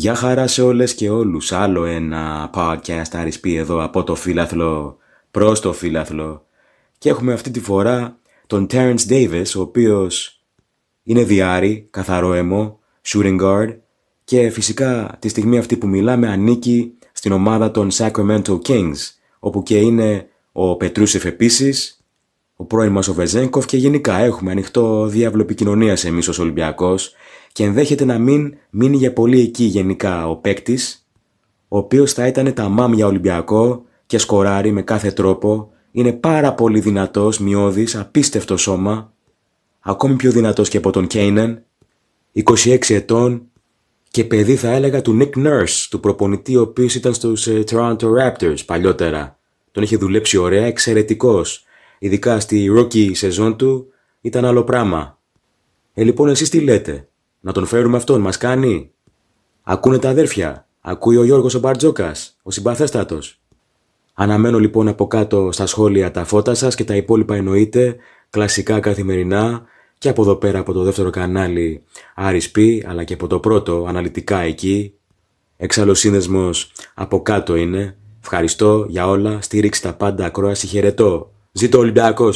Γεια χαρά σε όλες και όλους. Άλλο ένα podcast αρισπή εδώ από το φιλαθλό προς το φιλαθλό. Και έχουμε αυτή τη φορά τον Terence Davis, ο οποίος είναι διάρη, καθαρό αιμό, shooting guard και φυσικά τη στιγμή αυτή που μιλάμε ανήκει στην ομάδα των Sacramento Kings, όπου και είναι ο Πετρούσεφ επίσης ο πρώην μας ο Βεζέγκοφ και γενικά έχουμε ανοιχτό διάβλο επικοινωνίας εμείς ως Ολυμπιακός και ενδέχεται να μην μείνει για πολύ εκεί γενικά ο παίκτης, ο οποίος θα ήταν τα μάμια Ολυμπιακό και σκοράρει με κάθε τρόπο, είναι πάρα πολύ δυνατός μειώδης, απίστευτος σώμα, ακόμη πιο δυνατός και από τον Κέινεν, 26 ετών και παιδί θα έλεγα του Nick Nurse, του προπονητή ο οποίος ήταν στους ε, Toronto Raptors παλιότερα. Τον είχε δουλέψει ωραία, εξαιρετικός ειδικά στη ρόκι σεζόν του, ήταν άλλο πράγμα. Ε, λοιπόν, εσείς τι λέτε, να τον φέρουμε αυτόν, μας κάνει. Ακούνε τα αδέρφια, ακούει ο Γιώργος ο Μπαρτζόκας, ο συμπαθέστατος. Αναμένω λοιπόν από κάτω στα σχόλια τα φώτα σας και τα υπόλοιπα εννοείται, κλασικά καθημερινά και από εδώ πέρα από το δεύτερο κανάλι RSP αλλά και από το πρώτο αναλυτικά εκεί. Εξάλλου σύνδεσμος από κάτω είναι. Ευχαριστώ για όλα, στηρίξη τα πάντα, ακρόαση, χαιρετώ. Ζήτω ο